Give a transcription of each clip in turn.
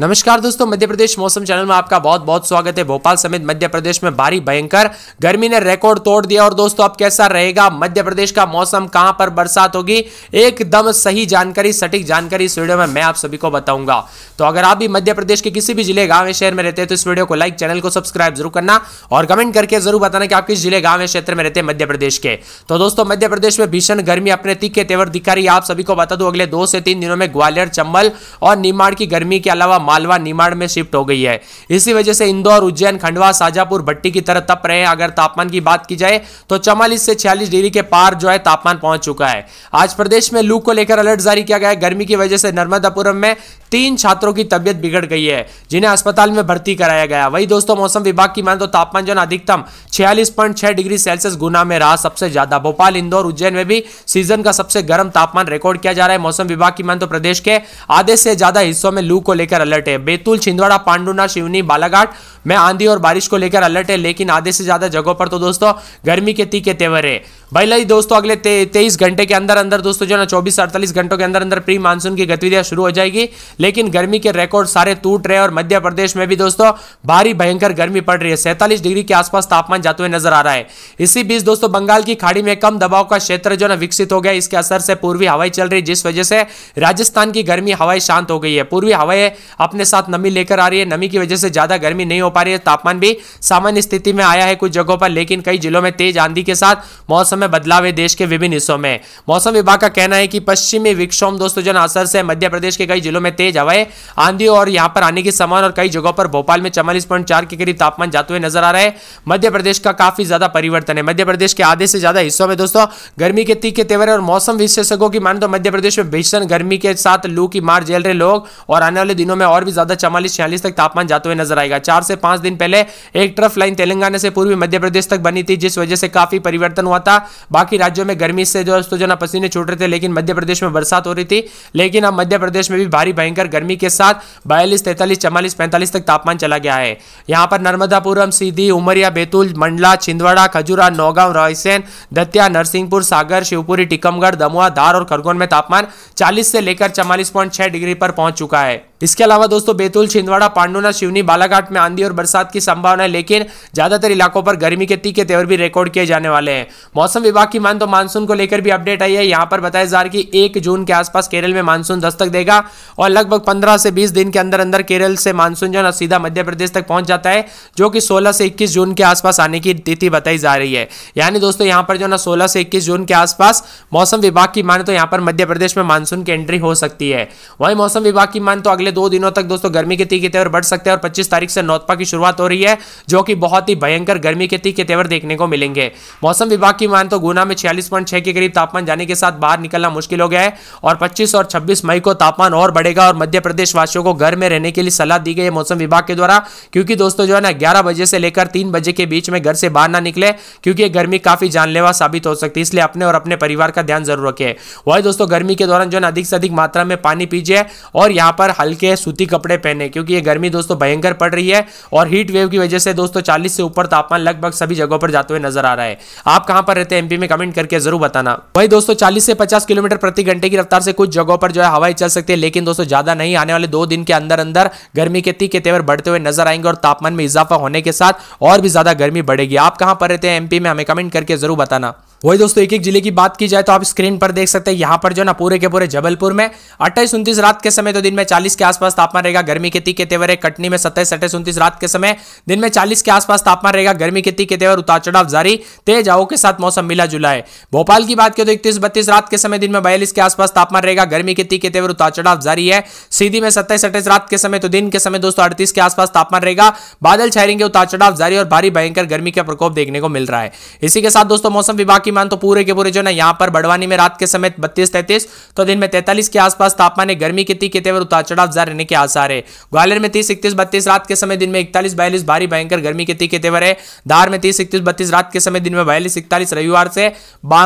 नमस्कार दोस्तों मध्य प्रदेश मौसम चैनल में आपका बहुत बहुत स्वागत है भोपाल समेत मध्य प्रदेश में भारी भयंकर गर्मी ने रिकॉर्ड तोड़ दिया और दोस्तों अब कैसा रहेगा मध्य प्रदेश का मौसम कहां पर बरसात होगी एकदम सही जानकारी सटीक जानकारी इस वीडियो में मैं आप सभी को बताऊंगा तो अगर आप भी मध्य प्रदेश के किसी भी जिले गाँव शहर में रहते हैं तो इस वीडियो को लाइक चैनल को सब्सक्राइब जरूर करना और कमेंट करके जरूर बताना कि आप किस जिले गाँव क्षेत्र में रहते हैं मध्य प्रदेश के तो दोस्तों मध्य प्रदेश में भीषण गर्मी अपने तीखे तेवर दिखा रही आप सभी को बता दू अगले दो से तीन दिनों में ग्वालियर चंबल और निमाड़ की गर्मी के अलावा मालवा निमाड़ में शिफ्ट हो गई है इसी वजह से इंदौर उज्जैन खंडवा शाजापुर भट्टी की तरह तप रहे हैं अगर तापमान की बात की जाए तो चौवालीस से छियालीस डिग्री के पार जो है तापमान पहुंच चुका है आज प्रदेश में लू को लेकर अलर्ट जारी किया गया है गर्मी की वजह से नर्मदापुरम में तीन छात्रों की तबियत बिगड़ गई है जिन्हें अस्पताल में भर्ती कराया गया वही दोस्तों मौसम विभाग की माने तो तापमान जो अधिकतम छियालीस डिग्री सेल्सियस गुना में रहा सबसे ज्यादा भोपाल इंदौर उज्जैन में भी सीजन का सबसे गर्म तापमान रिकॉर्ड किया जा रहा है मौसम विभाग की माने तो प्रदेश के आधे से ज्यादा हिस्सों में लू को लेकर अलर्ट है बैतूल छिंदवाड़ा पांडुना शिवनी बालाघाट में आंधी और बारिश को लेकर अलर्ट है लेकिन आधे से ज्यादा जगहों पर तो दोस्तों गर्मी के तीखे तेवर है भाई दोस्तों अगले तेईस घंटे के अंदर अंदर दोस्तों जो है ना चौबीस अड़तालीस घंटों के अंदर अंदर प्री मानसून की गतिविधियां शुरू हो जाएगी लेकिन गर्मी के रिकॉर्ड सारे टूट रहे और मध्य प्रदेश में भी दोस्तों भारी भयंकर गर्मी पड़ रही है सैंतालीस डिग्री के आसपास तापमान जाते हुए नजर आ रहा है इसी बीच दोस्तों बंगाल की खाड़ी में कम दबाव का क्षेत्र जो ना विकसित हो गया इसके असर से पूर्वी हवाई चल रही जिस वजह से राजस्थान की गर्मी हवाएं शांत हो गई है पूर्वी हवाएं अपने साथ नमी लेकर आ रही है नमी की वजह से ज्यादा गर्मी नहीं हो पा रही है तापमान भी सामान्य स्थिति में आया है कुछ जगहों पर लेकिन कई जिलों में तेज आंधी के साथ मौसम में बदलाव है देश के विभिन्न हिस्सों में मौसम विभाग का कहना है कि पश्चिमी विक्षोभ दोस्तों जन असर से मध्य प्रदेश के कई जिलों में तेज तेज हवाएं आंधी और यहाँ पर आने की समान और कई जगहों पर भोपाल में चवालीस के करीब तापमान जाते हुए नजर आ रहा है मध्य प्रदेश का काफी ज्यादा परिवर्तन है मध्य प्रदेश के आधे से ज्यादा हिस्सों में दोस्तों गर्मी के तीखे तेवर और मौसम विशेषज्ञों की मान तो मध्य प्रदेश में भीषण गर्मी के साथ लू की मार झेल रहे लोग और आने वाले दिनों में और भी ज्यादा चवालीस छियालीस तक तापमान जाते हुए नजर आएगा चार से पांच दिन पहले एक ट्रफ लाइन तेलंगाना से पूर्वी मध्य प्रदेश तक बनी थी जिस वजह से काफी परिवर्तन हुआ था बाकी राज्यों में गर्मी से दोस्तों जो ना पसीने छूट रहे थे लेकिन मध्य प्रदेश में बरसात हो रही थी लेकिन अब मध्य प्रदेश में भी भारी भयंकर भयंकर गर्मी के साथ बयालीस तैंतालीस चवालीस पैंतालीस तक तापमान चला गया है यहाँ पर नर्मदापुरम सीधी उमरिया बैतूल मंडला छिंदवाड़ा खजुरा नौगांव रायसेन दतिया नरसिंहपुर सागर शिवपुरी टीकमगढ़ दमुआ धार और खरगोन में तापमान चालीस से लेकर चवालीस डिग्री पर पहुंच चुका है इसके अलावा दोस्तों बैतूल छिंदवाड़ा पांडुना शिवनी बालाघाट में आंधी और बरसात की संभावना है लेकिन ज्यादातर इलाकों पर गर्मी के तीखे तेवर भी रिकॉर्ड किए जाने वाले हैं मौसम विभाग की मान तो मानसून को लेकर भी अपडेट आई है यहां पर बताया जा रहा है कि एक जून के आसपास केरल में मानसून दस्तक देगा और लगभग 15 से 20 दिन के अंदर अंदर केरल से मानसून जो है सीधा मध्य प्रदेश तक पहुंच जाता है जो कि 16 से 21 जून के आसपास आने की तिथि बताई जा रही है यानी दोस्तों यहां पर जो ना 16 से 21 जून के आसपास मौसम विभाग की माने तो यहां पर मध्य प्रदेश में मानसून की एंट्री हो सकती है वहीं मौसम विभाग की माने तो अगले दो दिनों तक दोस्तों गर्मी के तीखे तेवर बढ़ सकते हैं और पच्चीस तारीख से नौतपा की शुरुआत हो रही है जो कि बहुत ही भयंकर गर्मी के तीखे तेवर देखने को मिलेंगे मौसम विभाग की माने तो गुना में छियालीस के करीब तापमान जाने के साथ बाहर निकलना मुश्किल हो गया है और पच्चीस और छब्बीस मई को तापमान और बढ़ेगा और मध्य प्रदेश वासियों को घर में रहने के लिए सलाह दी गई है मौसम विभाग के द्वारा क्योंकि दोस्तों जो है ना ग्यारह बजे से लेकर तीन बजे के बीच में घर से बाहर ना निकले क्योंकि ये गर्मी काफी जानलेवा साबित हो सकती है इसलिए अपने और अपने परिवार का ध्यान जरूर रखे वही दोस्तों गर्मी के दौरान जो है अधिक से अधिक मात्रा में पानी पीजिए और यहाँ पर हल्के सूती कपड़े पहने क्योंकि ये गर्मी दोस्तों भयंकर पड़ रही है और हीट वेव की वजह से दोस्तों चालीस से ऊपर तापमान लगभग सभी जगहों पर जाते हुए नजर आ रहा है आप कहां पर रहते हैं एमपी में कमेंट करके जरूर बताना वही दोस्तों चालीस से पचास किलोमीटर प्रति घंटे की रफ्तार से कुछ जगहों पर जो है हवाई चल सकती है लेकिन दोस्तों ज्यादा ज़्यादा नहीं आने वाले दो दिन के अंदर अंदर गर्मी के तीखे तेवर बढ़ते हुए नजर आएंगे और तापमान में इजाफा होने के साथ और भी ज़्यादा गर्मी बढ़ेगी आप कहां पर रहते हैं एमपी में हमें कमेंट करके ज़रूर बताना वही दोस्तों एक एक जिले की बात की जाए तो आप स्क्रीन पर देख सकते हैं यहाँ पर जो ना पूरे के पूरे जबलपुर में अट्ठाईस उन्तीस रात के समय तो दिन में 40 के आसपास तापमान रहेगा गर्मी के तीखे तेवर है कटनी में सत्ताईस अट्ठाईस उन्तीस रात के समय दिन में चालीस के आसपास तापमान रहेगा गर्मी के तीखे तेवर उतार चढ़ाव जारी तेज आओ के साथ मौसम मिला जुला है भोपाल की बात करें तो इकतीस बत्तीस रात के समय दिन में बयालीस के आसपास तापमान रहेगा गर्मी के तीखे तेवर उतार चढ़ाव जारी है सीधी में सत्ताईस अट्ठाईस रात के समय तो दिन के समय दोस्तों अड़तीस के आसपास तापमान रहेगा बादल छाएंगे उतार चढ़ाव जारी और भारी भयंकर गर्मी का प्रकोप देखने को मिल रहा है इसी के साथ दोस्तों मौसम विभाग की मान तो पूरे के पूरे जो ना यहाँ पर बड़वानी में रात के समय बत्तीस तैतीस तो दिन में तैतालीस के आसपास तापमान है गर्मी के तीखे तेवर उतार चढ़ाव जारी रहने के आसार है ग्वालियर में तीस इकतीस बत्तीस रात के समय दिन में इकतालीस बयालीस भारी भयंकर गर्मी के तीखे तेवर है धार में तीस इकतीस बत्तीस रात के समय दिन में बयालीस इकतालीस रविवार से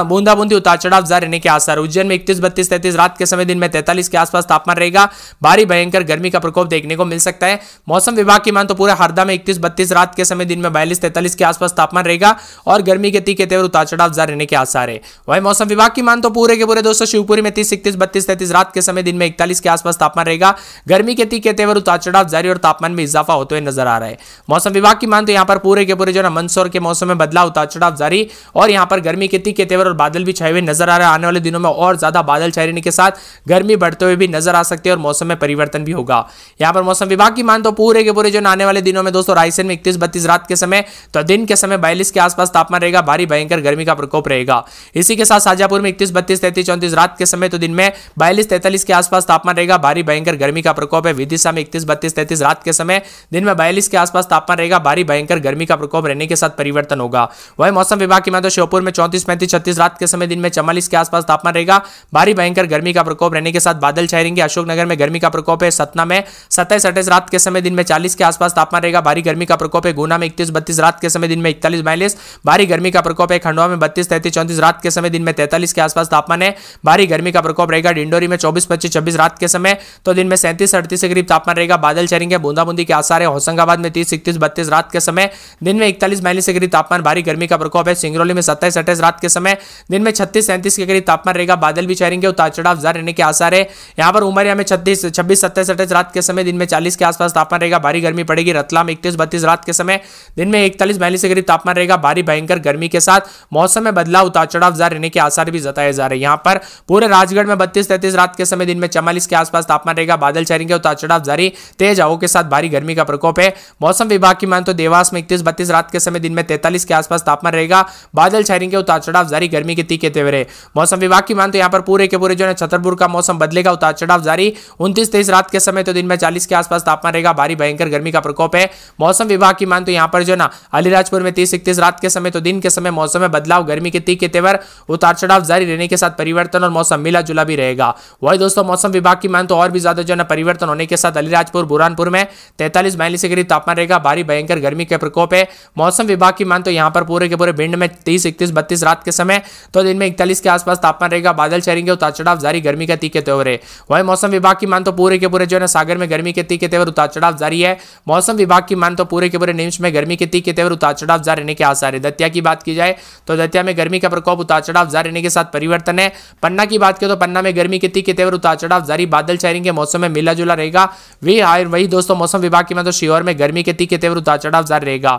बूंदा बूंदी उतार चढ़ाव जारी रहने के आसार उज्जैन में इकतीस बत्तीस तैतीस रात के समय दिन में तैतालीस के आसपास तापमान रहेगा भारी भयंकर गर्मी का प्रकोप देखने को मिल सकता है मौसम विभाग की मान तो पूरे हरदा में इकतीस बत्तीस रात के समय दिन में बयालीस तैतालीस के आसपास तापमान रहेगा और गर्मी के तीखे तेवर उतार चढ़ाव जारी रहने के आसार है वही मौसम विभाग की मान तो पूरे के पूरे दोस्तों शिवपुरी में तीस इकतीस बत्तीस तैतीस रात के समय दिन में इकतालीस के आसपास तापमान रहेगा गर्मी के तीखे तेवर उतार चढ़ाव जारी और तापमान में इजाफा होते हुए नजर आ रहा है मौसम विभाग की मान तो यहाँ पर पूरे के पूरे जो है मंदसौर के मौसम में बदलाव उतार चढ़ाव जारी और यहाँ पर गर्मी के तीखे तेवर और बादल भी छाए हुए नजर आ रहे है आने वाले दिनों में और ज्यादा बादल छाए रहने के साथ गर्मी बढ़ते हुए भी नजर आ सकती है और मौसम में परिवर्तन भी होगा यहाँ पर मौसम विभाग की मान तो पूरे के पूरे जो आने वाले दिनों में दोस्तों रायसेन में इकतीस बत्तीस रात के समय तो दिन के समय बयालीस के आसपास तापमान रहेगा भारी भयंकर गर्मी का प्रकोप प्रकोप रहेगा इसी के साथ शाजापुर में इकतीस बत्तीस तैतीस चौंतीस रात के समय तो दिन में बयालीस तैतालीस के आसपास तापमान रहेगा भारी भयंकर गर्मी का प्रकोप है विदिशा में इकतीस बत्तीस तैतीस रात के समय दिन में बयालीस के आसपास तापमान रहेगा भारी भयंकर गर्मी का प्रकोप रहने के साथ परिवर्तन होगा वही मौसम विभाग की मतलब श्योपुर में चौंतीस पैंतीस छत्तीस रात के समय दिन में चवालीस के आसपास तापमान रहेगा भारी भयंकर गर्मी का प्रकोप रहने के साथ बादल छाए रहेंगे अशोकनगर में गर्मी का प्रकोप है सतना में सत्ताईस अट्ठाईस रात के समय दिन में चालीस के आसपास तापमान रहेगा भारी गर्मी का प्रकोप है गुना में इकतीस बत्तीस रात के समय दिन में इकतालीस बयालीस भारी गर्मी का प्रकोप है खंडवा में बत्तीस बत्तीस तैतीस चौंतीस रात के समय दिन में तैतालीस के आसपास तापमान है भारी गर्मी का प्रकोप रहेगा डिंडोरी में चौबीस पच्चीस छब्बीस रात के समय तो दिन में सैंतीस अड़तीस के करीब तापमान रहेगा बादल चरेंगे बूंदाबूंदी के आसार है होशंगाबाद में तीस इकतीस बत्तीस रात के समय दिन में इकतालीस बयालीस के करीब तापमान भारी गर्मी का प्रकोप है सिंगरौली में सत्ताईस अट्ठाईस रात के समय दिन में छत्तीस सैंतीस के करीब तापमान रहेगा बादल भी चढ़ेंगे उतार चढ़ाव जार रहने के आसार है यहाँ पर उमरिया में छत्तीस छब्बीस सत्ताईस अट्ठाईस रात के समय दिन में चालीस के आसपास तापमान रहेगा भारी गर्मी पड़ेगी रतलाम इकतीस बत्तीस रात के समय दिन में इकतालीस बयालीस के करीब तापमान रहेगा भारी भयंकर गर्मी के साथ मौसम में बदलाव उतार चढ़ाव जारी रहने के आसार भी जताए जा रहे हैं यहाँ पर पूरे राजगढ़ में बत्तीस तैतीस रात के समय दिन में चवालीस के आसपास तापमान रहेगा बादल छाएंगे उतार चढ़ाव जारी तेज हवा के साथ भारी गर्मी का प्रकोप है मौसम विभाग की मान तो देवास में इकतीस बत्तीस रात के समय दिन में तैतालीस के आसपास तापमान रहेगा बादल छाएंगे उतार चढ़ाव जारी गर्मी के तीखे तेवरे मौसम विभाग की मान तो यहाँ पर पूरे के पूरे जो है छतरपुर का मौसम बदलेगा उतार चढ़ाव जारी उनतीस तेईस रात के समय तो दिन में चालीस के आसपास तापमान रहेगा भारी भयंकर गर्मी का प्रकोप है मौसम विभाग की मान तो यहाँ पर जो ना अलीराजपुर में तीस इकतीस रात के समय तो दिन के समय मौसम में बदलाव गर्मी गर्मी के तीखे तेवर उतार चढ़ाव जारी रहने के साथ परिवर्तन और मौसम मिला जुला भी रहेगा वही दोस्तों मौसम विभाग की मान तो और भी ज्यादा जो है परिवर्तन होने के साथ अलीराजपुर बुरानपुर में तैतालीस माइली डिग्री तापमान रहेगा भारी भयंकर गर्मी के प्रकोप है मौसम विभाग की मान तो यहाँ पर पूरे के पूरे भिंड में तीस इकतीस बत्तीस रात के समय तो दिन में इकतालीस के आसपास तापमान रहेगा बादल छेरेंगे उतार चढ़ाव जारी गर्मी का तीखे तेवर है वही मौसम विभाग की मान तो पूरे के पूरे जो है सागर में गर्मी के तीखे तेवर उतार चढ़ाव जारी है मौसम विभाग की मान तो पूरे के पूरे निम्स में गर्मी के तीखे तेवर उतार चढ़ाव जारी रहने के आसार है दतिया की बात की जाए तो दतिया में गर्मी का प्रकोप उतार चढ़ाव जारी रहने के साथ परिवर्तन है पन्ना की बात करें तो पन्ना में गर्मी के तीखे तेवर उतार चढ़ाव जारी बादल छायरिंग के मौसम में मिला जुला रहेगा वही हायर वही दोस्तों मौसम विभाग की मतलब शिवर में गर्मी के तीखे तेवर उतार चढ़ाव जारी रहेगा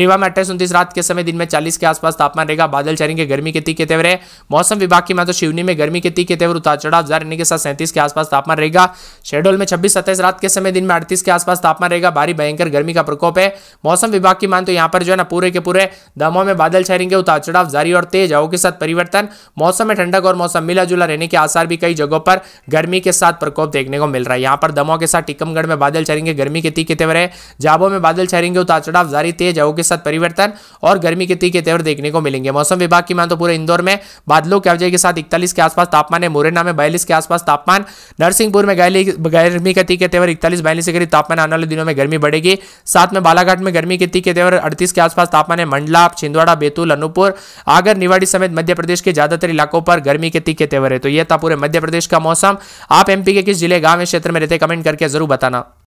रेवा में अट्ठाईस उनतीस रात के समय दिन में चालीस के आसपास तापमान रहेगा बादल छायरिंग के गर्मी के तीखे तेवर है मौसम विभाग की मतलब शिवनी में गर्मी के तीखे तेवर उतार चढ़ाव जारी रहने के साथ सैंतीस के आसपास तापमान रहेगा शेड्यूल में छब्बीस सत्ताईस रात के समय दिन में अड़तीस के आसपास तापमान रहेगा भारी भयंकर गर्मी का प्रकोप है मौसम विभाग की मान तो यहाँ पर जो है ना पूरे के पूरे दमों में बादल छायरेंगे उतार चढ़ाव जारी और और तेज हवाओं के साथ परिवर्तन मौसम में ठंडक और मौसम मिला जुला रहने के आसार भी कई जगहों पर गर्मी के साथ प्रकोप देखने को मिल रहा है यहाँ पर दमों के साथ टिकमगढ़ में बादल छरेंगे गर्मी के तीखे तेवर है जाबों में बादल छरेंगे उतार चढ़ाव जारी तेज हवाओं के साथ परिवर्तन और गर्मी के तीखे तेवर देखने को मिलेंगे मौसम विभाग की मान तो पूरे इंदौर में बादलों के अवजय के साथ इकतालीस के आसपास तापमान है मुरैना में बयालीस के आसपास तापमान नरसिंहपुर में गर्मी के तीखे तेवर इकतालीस बयालीस के करीब तापमान आने वाले दिनों में गर्मी बढ़ेगी साथ में बालाघाट में गर्मी के तीखे तेवर अड़तीस के आसपास तापमान है मंडला छिंदवाड़ा बैतूल अनूपपुर आगर सागर निवाड़ी समेत मध्य प्रदेश के ज्यादातर इलाकों पर गर्मी के तीखे तेवर है तो यह था पूरे मध्य प्रदेश का मौसम आप एमपी के किस जिले गांव क्षेत्र में रहते कमेंट करके जरूर बताना